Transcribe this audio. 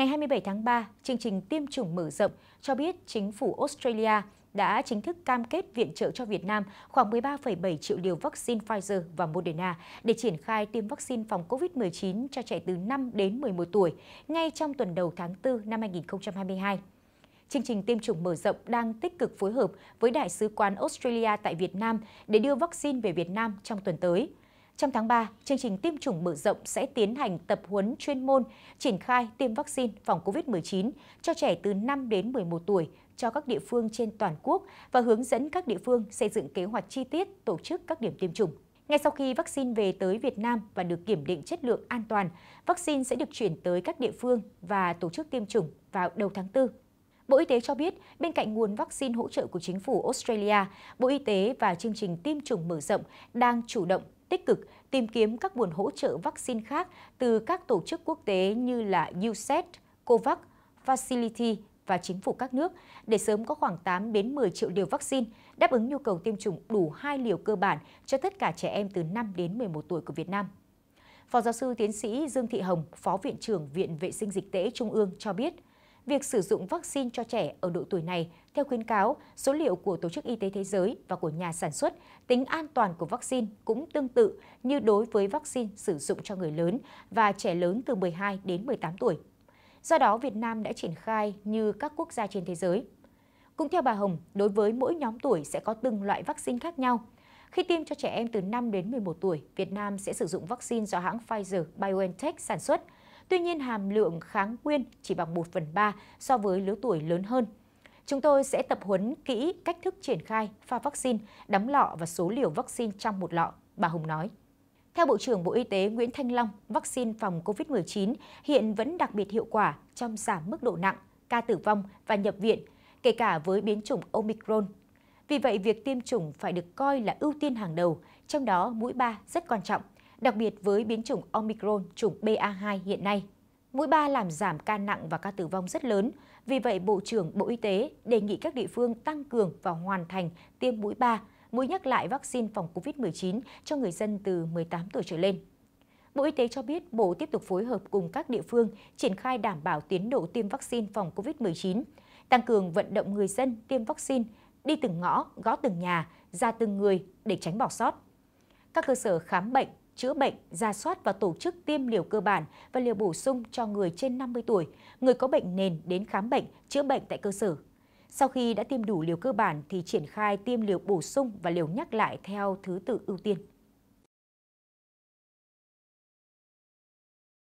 Ngày 27 tháng 3, chương trình tiêm chủng mở rộng cho biết chính phủ Australia đã chính thức cam kết viện trợ cho Việt Nam khoảng 13,7 triệu liều vaccine Pfizer và Moderna để triển khai tiêm vaccine phòng COVID-19 cho trẻ từ 5 đến 11 tuổi ngay trong tuần đầu tháng 4 năm 2022. Chương trình tiêm chủng mở rộng đang tích cực phối hợp với Đại sứ quán Australia tại Việt Nam để đưa vaccine về Việt Nam trong tuần tới. Trong tháng 3, chương trình tiêm chủng mở rộng sẽ tiến hành tập huấn chuyên môn, triển khai tiêm vaccine phòng COVID-19 cho trẻ từ 5 đến 11 tuổi cho các địa phương trên toàn quốc và hướng dẫn các địa phương xây dựng kế hoạch chi tiết tổ chức các điểm tiêm chủng. Ngay sau khi vaccine về tới Việt Nam và được kiểm định chất lượng an toàn, vaccine sẽ được chuyển tới các địa phương và tổ chức tiêm chủng vào đầu tháng 4. Bộ Y tế cho biết, bên cạnh nguồn vaccine hỗ trợ của chính phủ Australia, Bộ Y tế và chương trình tiêm chủng mở rộng đang chủ động tích cực tìm kiếm các nguồn hỗ trợ vaccine khác từ các tổ chức quốc tế như là USAID, COVAX, Facility và chính phủ các nước để sớm có khoảng 8 đến 10 triệu liều vaccine đáp ứng nhu cầu tiêm chủng đủ 2 liều cơ bản cho tất cả trẻ em từ 5 đến 11 tuổi của Việt Nam. Phó giáo sư tiến sĩ Dương Thị Hồng, Phó Viện trưởng Viện Vệ sinh Dịch tễ Trung ương cho biết – việc sử dụng vaccine cho trẻ ở độ tuổi này, theo khuyến cáo, số liệu của Tổ chức Y tế Thế giới và của nhà sản xuất, tính an toàn của vaccine cũng tương tự như đối với vaccine sử dụng cho người lớn và trẻ lớn từ 12 đến 18 tuổi. Do đó, Việt Nam đã triển khai như các quốc gia trên thế giới. Cũng theo bà Hồng, đối với mỗi nhóm tuổi sẽ có từng loại vaccine khác nhau. Khi tiêm cho trẻ em từ 5 đến 11 tuổi, Việt Nam sẽ sử dụng vaccine do hãng Pfizer BioNTech sản xuất – Tuy nhiên, hàm lượng kháng nguyên chỉ bằng 1 phần 3 so với lứa tuổi lớn hơn. Chúng tôi sẽ tập huấn kỹ cách thức triển khai, pha vaccine, đóng lọ và số liều vaccine trong một lọ, bà Hùng nói. Theo Bộ trưởng Bộ Y tế Nguyễn Thanh Long, vaccine phòng COVID-19 hiện vẫn đặc biệt hiệu quả trong giảm mức độ nặng, ca tử vong và nhập viện, kể cả với biến chủng Omicron. Vì vậy, việc tiêm chủng phải được coi là ưu tiên hàng đầu, trong đó mũi 3 rất quan trọng – đặc biệt với biến chủng Omicron, chủng BA2 hiện nay. Mũi 3 làm giảm ca nặng và ca tử vong rất lớn, vì vậy Bộ trưởng Bộ Y tế đề nghị các địa phương tăng cường và hoàn thành tiêm mũi 3, mũi nhắc lại vaccine phòng COVID-19 cho người dân từ 18 tuổi trở lên. Bộ Y tế cho biết Bộ tiếp tục phối hợp cùng các địa phương triển khai đảm bảo tiến độ tiêm vaccine phòng COVID-19, tăng cường vận động người dân tiêm vaccine, đi từng ngõ, gõ từng nhà, ra từng người để tránh bỏ sót. Các cơ sở khám bệnh, chữa bệnh, ra soát và tổ chức tiêm liều cơ bản và liều bổ sung cho người trên 50 tuổi, người có bệnh nền đến khám bệnh, chữa bệnh tại cơ sở. Sau khi đã tiêm đủ liều cơ bản thì triển khai tiêm liều bổ sung và liều nhắc lại theo thứ tự ưu tiên.